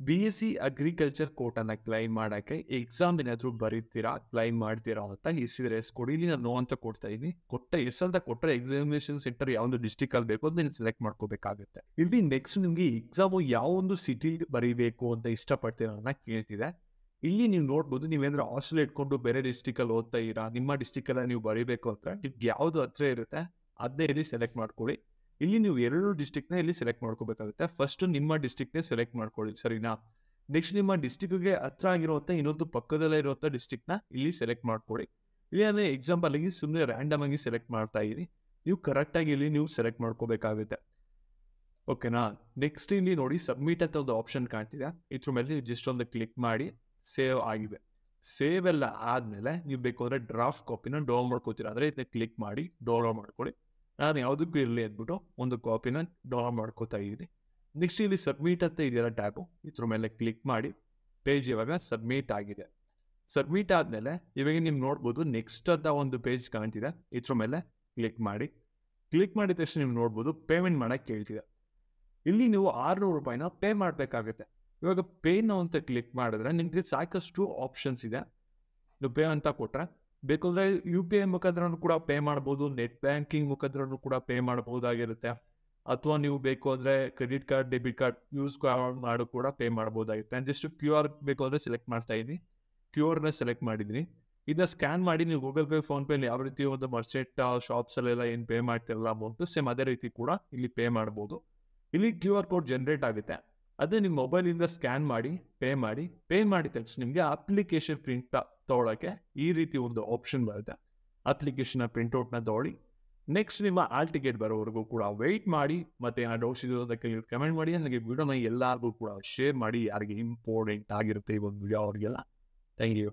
ಬಿ ಎಸ್ ಸಿ ಅಗ್ರಿಕಲ್ಚರ್ ಕೋಟನ್ನ ಕ್ಲೈಮ್ ಮಾಡೋಕ್ಕೆ ಎಕ್ಸಾಮ್ ಏನಾದರೂ ಬರೀತೀರಾ ಕ್ಲೈಮ್ ಮಾಡ್ತೀರಾ ಅಂತ ಎಷ್ಟಿದ್ರೆ ಎಸ್ ಕೊಡಿ ಇಲ್ಲಿ ನಾನು ನೋ ಅಂತ ಕೊಡ್ತಾ ಇದ್ದೀನಿ ಕೊಟ್ಟ ಎಸ್ ಅಂತ ಕೊಟ್ಟರೆ ಎಕ್ಸಾಮಿನೇಷನ್ ಸೆಂಟರ್ ಯಾವೊಂದು ಡಿಸ್ಟಿಕಲ್ಲಿ ಅಲ್ಲಿ ಬೇಕು ಅಂತ ನೀನು ಸೆಲೆಕ್ಟ್ ಮಾಡ್ಕೋಬೇಕಾಗುತ್ತೆ ಇಲ್ಲಿ ನೆಕ್ಸ್ಟ್ ನಿಮಗೆ ಎಕ್ಸಾಮ್ ಯಾವೊಂದು ಸಿಟಿ ಬರೀಬೇಕು ಅಂತ ಇಷ್ಟಪಡ್ತೀರಾ ಕೇಳ್ತಿದೆ ಇಲ್ಲಿ ನೀವು ನೋಡ್ಬೋದು ನೀವೇನಾದ್ರೂ ಹಾಸ್ಟೆಲ್ ಇಟ್ಕೊಂಡು ಬೇರೆ ಡಿಸ್ಟಿಕಲ್ಲಿ ಓದ್ತಾ ಇರಾ ನಿಮ್ಮ ಡಿಸ್ಟಿಕಲ್ಲ ಅಲ್ಲಿ ನೀವು ಬರೀಬೇಕು ಅಂತ ನಿಮ್ಗೆ ಯಾವ್ದು ಹತ್ರ ಇರುತ್ತೆ ಅದನ್ನೇ ಇಲ್ಲಿ ಸೆಲೆಕ್ಟ್ ಮಾಡ್ಕೊಳ್ಳಿ ಇಲ್ಲಿ ನೀವು ಎರಡು ನ ಇಲ್ಲಿ ಸೆಲೆಕ್ಟ್ ಮಾಡ್ಕೋಬೇಕಾಗುತ್ತೆ ಫಸ್ಟ್ ನಿಮ್ಮ ಡಿಸ್ಟಿಕ್ನೇ ಸೆಲೆಕ್ಟ್ ಮಾಡ್ಕೊಳ್ಳಿ ಸರಿನಾ ನೆಕ್ಸ್ಟ್ ನಿಮ್ಮ ಗೆ ಹತ್ರ ಆಗಿರುವಂಥ ಇನ್ನೊಂದು ಪಕ್ಕದಲ್ಲೇ ಡಿಸ್ಟಿಕ್ ನ ಇಲ್ಲಿ ಸೆಲೆಕ್ಟ್ ಮಾಡ್ಕೊಳ್ಳಿ ಇಲ್ಲಿ ಅಂದರೆ ಎಕ್ಸಾಂಪಲ್ ಆಗಿ ಸುಮ್ಮನೆ ರ್ಯಾಂಡಮ್ ಆಗಿ ಸೆಲೆಕ್ಟ್ ಮಾಡ್ತಾ ಇದ್ದೀನಿ ನೀವು ಕರೆಕ್ಟಾಗಿ ಇಲ್ಲಿ ನೀವು ಸೆಲೆಕ್ಟ್ ಮಾಡ್ಕೋಬೇಕಾಗುತ್ತೆ ಓಕೆನಾ ನೆಕ್ಸ್ಟ್ ಇಲ್ಲಿ ನೋಡಿ ಸಬ್ಮಿಟ್ ಅಂತ ಒಂದು ಆಪ್ಷನ್ ಕಾಣ್ತಿದೆ ಇದ್ರ ಮೇಲೆ ಜಸ್ಟ್ ಒಂದು ಕ್ಲಿಕ್ ಮಾಡಿ ಸೇವ್ ಆಗಿದೆ ಸೇವ್ ಎಲ್ಲ ಆದ್ಮೇಲೆ ನೀವು ಬೇಕಾದ್ರೆ ಡ್ರಾಫ್ಟ್ ಕಾಪಿನ ಡೌನ್ಲೋಡ್ ಮಾಡ್ಕೋತೀರಾ ಅಂದ್ರೆ ಇದನ್ನ ಕ್ಲಿಕ್ ಮಾಡಿ ಡೌನ್ಲೋಡ್ ಮಾಡ್ಕೊಳ್ಳಿ ನಾನು ಯಾವುದಕ್ಕೂ ಇರಲಿ ಅಂದ್ಬಿಟ್ಟು ಒಂದು ಕಾಪಿನ ಡ್ರಾ ಮಾಡ್ಕೋತಾ ಇದ್ದೀನಿ ನೆಕ್ಸ್ಟ್ ಇಲ್ಲಿ ಸಬ್ಮಿಟ್ ಅಂತ ಇದೆಯಲ್ಲ ಟ್ಯಾಬು ಇದ್ರ ಮೇಲೆ ಕ್ಲಿಕ್ ಮಾಡಿ ಪೇಜ್ ಇವಾಗ ಸಬ್ಮಿಟ್ ಆಗಿದೆ ಸಬ್ಮಿಟ್ ಆದಮೇಲೆ ಇವಾಗ ನೀವು ನೋಡ್ಬೋದು ನೆಕ್ಸ್ಟ್ ಅಂತ ಒಂದು ಪೇಜ್ ಕಾಣ್ತಿದೆ ಇದ್ರ ಮೇಲೆ ಕ್ಲಿಕ್ ಮಾಡಿ ಕ್ಲಿಕ್ ಮಾಡಿದ ತಕ್ಷಣ ನೀವು ನೋಡ್ಬೋದು ಪೇಮೆಂಟ್ ಮಾಡೋಕ್ಕೆ ಕೇಳ್ತಿದೆ ಇಲ್ಲಿ ನೀವು ಆರುನೂರು ರೂಪಾಯಿನ ಪೇ ಮಾಡಬೇಕಾಗುತ್ತೆ ಇವಾಗ ಪೇನ ಅಂತ ಕ್ಲಿಕ್ ಮಾಡಿದ್ರೆ ನಿಮಗೆ ಸಾಕಷ್ಟು ಆಪ್ಷನ್ಸ್ ಇದೆ ನೀವು ಪೇ ಅಂತ ಕೊಟ್ಟರೆ ಬೇಕಂದ್ರೆ ಯು ಪಿ ಐ ಮುಖಾಂತರ ಕೂಡ ಪೇ ಮಾಡ್ಬೋದು ನೆಟ್ ಬ್ಯಾಂಕಿಂಗ್ ಮುಖಾಂತರ ಕೂಡ ಪೇ ಮಾಡಬಹುದಾಗಿರುತ್ತೆ ಅಥವಾ ನೀವು ಬೇಕು ಅಂದರೆ credit card debit card use ಮಾಡು ಕೂಡ ಪೇ ಮಾಡ್ಬೋದಾಗಿರುತ್ತೆ ಜಸ್ಟ್ ಕ್ಯೂ ಆರ್ ಬೇಕು ಅಂದರೆ ಸೆಲೆಕ್ಟ್ ಮಾಡ್ತಾ ಇದ್ದೀನಿ ಕ್ಯೂ ಆರ್ನ ಸೆಲೆಕ್ಟ್ ಮಾಡಿದ್ದೀನಿ ಇದನ್ನ ಸ್ಕ್ಯಾನ್ ಮಾಡಿ ನೀವು ಗೂಗಲ್ ಪೇ ಫೋನ್ ಪೇಲಿ ಯಾವ ರೀತಿ ಒಂದು ಮರ್ಚೆಂಟ್ ಶಾಪ್ಸಲ್ಲೆಲ್ಲ ಏನು ಪೇ ಮಾಡ್ತಿರಲ್ಲ ಅಮೌಂಟ್ ಸೇಮ್ ಅದೇ ರೀತಿ ಕೂಡ ಇಲ್ಲಿ ಪೇ ಮಾಡ್ಬೋದು ಇಲ್ಲಿ ಕ್ಯೂ ಆರ್ ಕೋಡ್ ಜನರೇಟ್ ಆಗುತ್ತೆ ಅದೇ ನಿಮ್ಮ ಮೊಬೈಲಿಂದ ಸ್ಕ್ಯಾನ್ ಮಾಡಿ ಪೇ ಮಾಡಿ ಪೇ ಮಾಡಿದ ತಕ್ಷಣ ನಿಮಗೆ ಅಪ್ಲಿಕೇಶನ್ ಪ್ರಿಂಟ್ ತೊಗೊಳಕ್ಕೆ ಈ ರೀತಿ ಒಂದು ಆಪ್ಷನ್ ಬರುತ್ತೆ ಅಪ್ಲಿಕೇಶನ್ನ ಪ್ರಿಂಟ್ಔಟ್ನ ತೊಗೊಳ್ಳಿ ನೆಕ್ಸ್ಟ್ ನಿಮ್ಮ ಆಲ್ ಟಿಕೆಟ್ ಬರೋವರೆಗೂ ಕೂಡ ವೆಯ್ಟ್ ಮಾಡಿ ಮತ್ತೆ ಆ ಡೌಟ್ಸ್ ಇರೋದಕ್ಕೆ ಕಮೆಂಟ್ ಮಾಡಿ ನನಗೆ ವಿಡಿಯೋನ ಎಲ್ಲರಿಗೂ ಕೂಡ ಶೇರ್ ಮಾಡಿ ಯಾರಿಗೆ ಇಂಪಾರ್ಟೆಂಟ್ ಆಗಿರುತ್ತೆ ಈ ಒಂದು ವಿಡಿಯೋ ಅವರಿಗೆಲ್ಲ ಥ್ಯಾಂಕ್ ಯು